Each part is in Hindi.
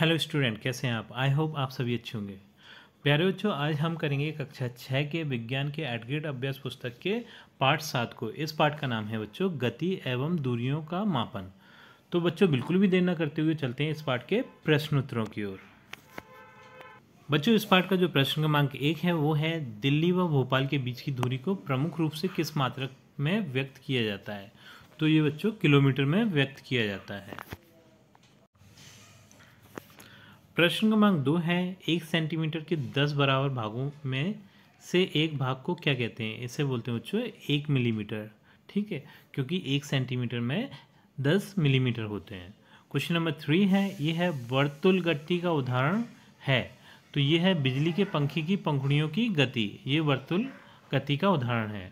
हेलो स्टूडेंट कैसे हैं आप आई होप आप सभी अच्छे होंगे प्यारे बच्चों आज हम करेंगे कक्षा छः के विज्ञान के एडग्रेड अभ्यास पुस्तक के पाठ सात को इस पाठ का नाम है बच्चों गति एवं दूरियों का मापन तो बच्चों बिल्कुल भी देर न करते हुए चलते हैं इस पाठ के प्रश्नोत्तरों की ओर बच्चों इस पाठ का जो प्रश्न क्रमांक एक है वो है दिल्ली व भोपाल के बीच की दूरी को प्रमुख रूप से किस मात्रक में व्यक्त किया जाता है तो ये बच्चों किलोमीटर में व्यक्त किया जाता है प्रश्न क्रमांक दो है एक सेंटीमीटर के दस बराबर भागों में से एक भाग को क्या कहते हैं इसे बोलते हैं बच्चों एक मिलीमीटर ठीक है क्योंकि एक सेंटीमीटर में दस मिलीमीटर होते हैं क्वेश्चन नंबर थ्री है यह है वर्तुल गट्टी का उदाहरण है तो ये है बिजली के पंखी की पंखुड़ियों की गति ये वर्तुल गति का उदाहरण है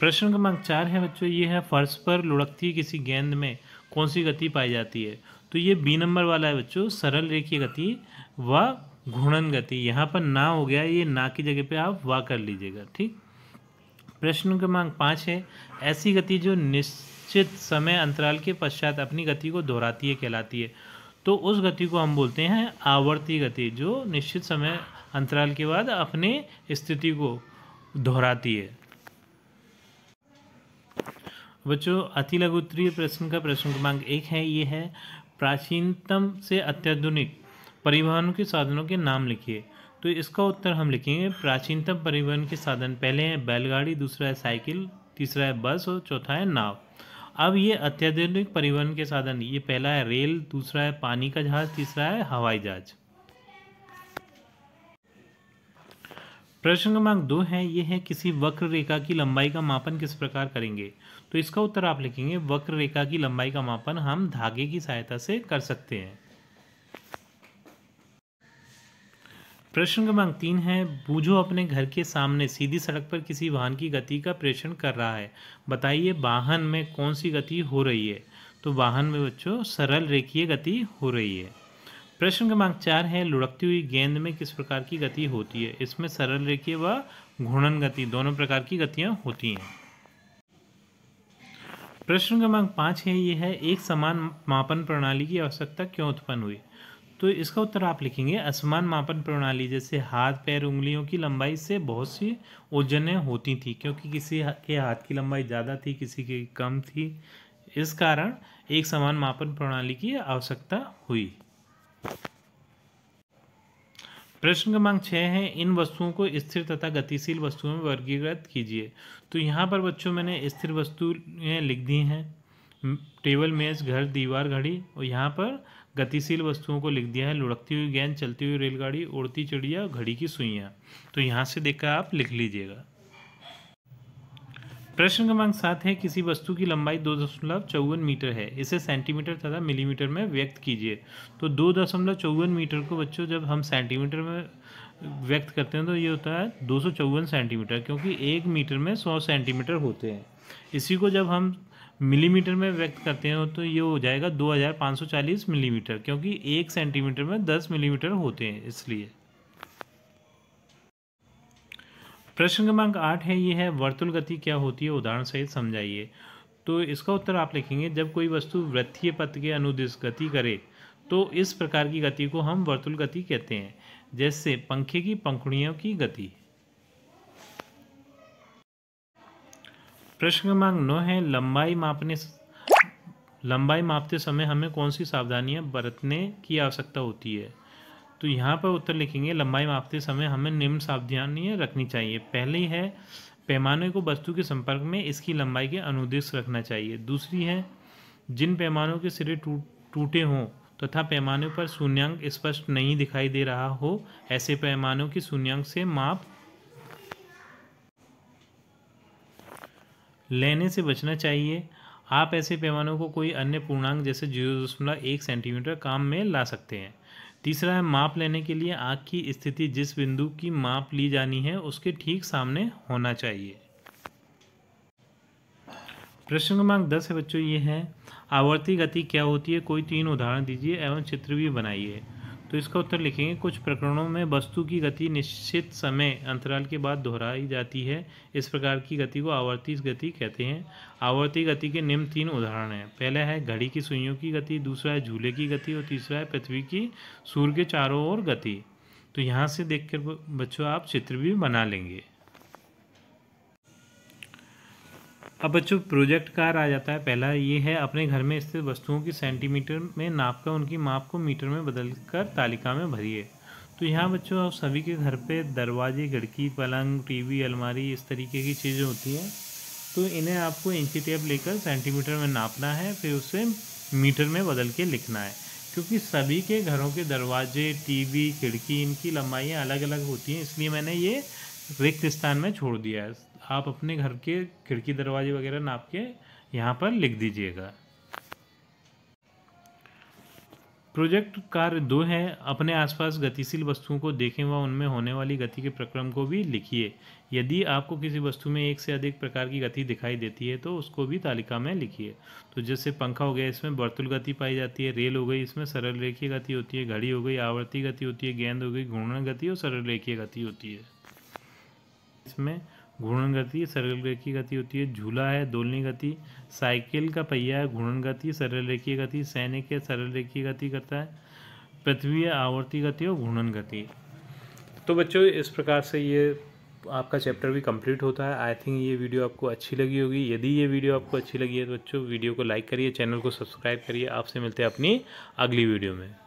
प्रश्न क्रमांक चार है बच्चों ये है फर्श पर लुढ़कती किसी गेंद में कौन सी गति पाई जाती है तो ये बी नंबर वाला है बच्चों सरल रेखीय गति व घूर्णन गति यहाँ पर ना हो गया ये ना की जगह पे आप वा कर लीजिएगा ठीक प्रश्न क्रमांक पाँच है ऐसी गति जो निश्चित समय अंतराल के पश्चात अपनी गति को दोहराती है कहलाती है तो उस गति को हम बोलते हैं आवर्ती गति जो निश्चित समय अंतराल के बाद अपने स्थिति को दोहराती है बच्चों अति लघु उत्तरीय प्रश्न का प्रश्न क्रमांक एक है ये है प्राचीनतम से अत्याधुनिक परिवहनों के साधनों के नाम लिखिए तो इसका उत्तर हम लिखेंगे प्राचीनतम परिवहन के साधन पहले हैं बैलगाड़ी दूसरा है साइकिल तीसरा है बस और चौथा है नाव अब ये अत्याधुनिक परिवहन के साधन ये पहला है रेल दूसरा है पानी का जहाज़ तीसरा है हवाई जहाज़ प्रश्न क्रमांक दो है ये है किसी वक्र रेखा की लंबाई का मापन किस प्रकार करेंगे तो इसका उत्तर आप लिखेंगे वक्र रेखा की लंबाई का मापन हम धागे की सहायता से कर सकते हैं प्रश्न क्रमांक तीन है बूझो अपने घर के सामने सीधी सड़क पर किसी वाहन की गति का प्रेषण कर रहा है बताइए वाहन में कौन सी गति हो रही है तो वाहन में बच्चों सरल रेखीय गति हो रही है प्रश्न क्रमांक चार है लुढ़कती हुई गेंद में किस प्रकार की गति होती है इसमें सरल रेखीय व घूर्णन गति दोनों प्रकार की गतियाँ होती हैं प्रश्न क्रमांक पाँच है ये है एक समान मापन प्रणाली की आवश्यकता क्यों उत्पन्न हुई तो इसका उत्तर आप लिखेंगे असमान मापन प्रणाली जैसे हाथ पैर उंगलियों की लंबाई से बहुत सी ओजनें होती थी क्योंकि किसी के हाथ की लंबाई ज़्यादा थी किसी की कम थी इस कारण एक समान मापन प्रणाली की आवश्यकता हुई प्रश्न क्रमांक छः है इन वस्तुओं को स्थिर तथा गतिशील वस्तुओं में वर्गीकृत कीजिए तो यहाँ पर बच्चों मैंने स्थिर वस्तु लिख दी हैं टेबल मेज घर दीवार घड़ी और यहाँ पर गतिशील वस्तुओं को लिख दिया है लुढ़कती हुई गेंद चलती हुई रेलगाड़ी उड़ती चिड़िया घड़ी की सुइयाँ तो यहाँ से देखकर आप लिख लीजिएगा प्रश्न क्रमांक सात है किसी वस्तु की लंबाई दो दशमलव चौवन मीटर है इसे सेंटीमीटर तथा मिलीमीटर में व्यक्त कीजिए तो दो दशमलव चौवन मीटर को बच्चों जब हम सेंटीमीटर में व्यक्त करते हैं तो ये होता है दो सौ चौवन सेंटीमीटर क्योंकि एक मीटर में सौ सेंटीमीटर होते हैं इसी को जब हम मिलीमीटर में व्यक्त करते हैं तो ये हो जाएगा दो हज़ार पाँच सौ चालीस मिलीमीटर क्योंकि एक सेंटीमीटर में दस मिलीमीटर होते हैं इसलिए प्रश्न क्रमांक आठ है ये है वर्तुल गति क्या होती है उदाहरण सहित समझाइए तो इसका उत्तर आप लिखेंगे जब कोई वस्तु वृत्तीय पथ के अनुदिश गति करे तो इस प्रकार की गति को हम वर्तुल गति कहते हैं जैसे पंखे की पंखुड़ियों की गति प्रश्न क्रमांक नौ है लंबाई मापने लंबाई मापते समय हमें कौन सी सावधानियां बरतने की आवश्यकता होती है तो यहाँ पर उत्तर लिखेंगे लंबाई मापते समय हमें निम्न सावधानियाँ रखनी चाहिए पहली है पैमाने को वस्तु के संपर्क में इसकी लंबाई के अनुदेश रखना चाहिए दूसरी है जिन पैमानों के सिरे टूट टूटे हों तथा तो पैमाने पर शून्यंक स्पष्ट नहीं दिखाई दे रहा हो ऐसे पैमानों की शून्यंक से माप लेने से बचना चाहिए आप ऐसे पैमानों को कोई अन्य पूर्णांक जैसे जीरो दशमलव एक सेंटीमीटर काम में ला सकते हैं तीसरा है माप लेने के लिए आँख की स्थिति जिस बिंदु की माप ली जानी है उसके ठीक सामने होना चाहिए प्रश्न क्रमांक दस है बच्चों ये है आवर्ती गति क्या होती है कोई तीन उदाहरण दीजिए एवं चित्र भी बनाइए तो इसका उत्तर लिखेंगे कुछ प्रकरणों में वस्तु की गति निश्चित समय अंतराल के बाद दोहराई जाती है इस प्रकार की गति को आवर्ती गति कहते हैं आवर्ती गति के निम्न तीन उदाहरण हैं पहला है घड़ी की सुइयों की गति दूसरा है झूले की गति और तीसरा है पृथ्वी की सूर्य के चारों ओर गति तो यहाँ से देख कर बच्चों आप चित्र भी बना लेंगे अब बच्चों प्रोजेक्ट कार आ जाता है पहला ये है अपने घर में स्थित वस्तुओं की सेंटीमीटर में नाप कर उनकी माप को मीटर में बदल कर तालिका में भरिए तो यहाँ बच्चों आप सभी के घर पे दरवाजे खिड़की पलंग टीवी अलमारी इस तरीके की चीज़ें होती हैं तो इन्हें आपको इंची टेप लेकर सेंटीमीटर में नापना है फिर उसे मीटर में बदल के लिखना है क्योंकि सभी के घरों के दरवाजे टीवी खिड़की इनकी लंबाइयाँ अलग अलग होती हैं इसलिए मैंने ये रिक्त स्थान में छोड़ दिया है आप अपने घर के खिड़की दरवाजे वगैरह नाप के यहाँ पर लिख दीजिएगा प्रोजेक्ट कार्य दो है अपने आसपास गतिशील वस्तुओं को देखें व उनमें होने वाली गति के प्रक्रम को भी लिखिए यदि आपको किसी वस्तु में एक से अधिक प्रकार की गति दिखाई देती है तो उसको भी तालिका में लिखिए तो जैसे पंखा हो गया इसमें बर्तुल गति पाई जाती है रेल हो गई इसमें सरल रेखीय गति होती है घड़ी हो गई आवर्ती गति होती है गेंद हो गई घूर्णन गति और सरल रेखीय गति होती है इसमें घूर्णन गति सरल रेखीय गति होती है झूला है दोलनी गति साइकिल का पहिया है घूर्णन गति सरल रेखीय गति सैनिक है सरल रेखीय गति करता है पृथ्वी आवर्ती गति और घूर्णन गति तो बच्चों इस प्रकार से ये आपका चैप्टर भी कंप्लीट होता है आई थिंक ये वीडियो आपको अच्छी लगी होगी यदि ये वीडियो आपको अच्छी लगी है तो बच्चों वीडियो को लाइक करिए चैनल को सब्सक्राइब करिए आपसे मिलते हैं अपनी अगली वीडियो में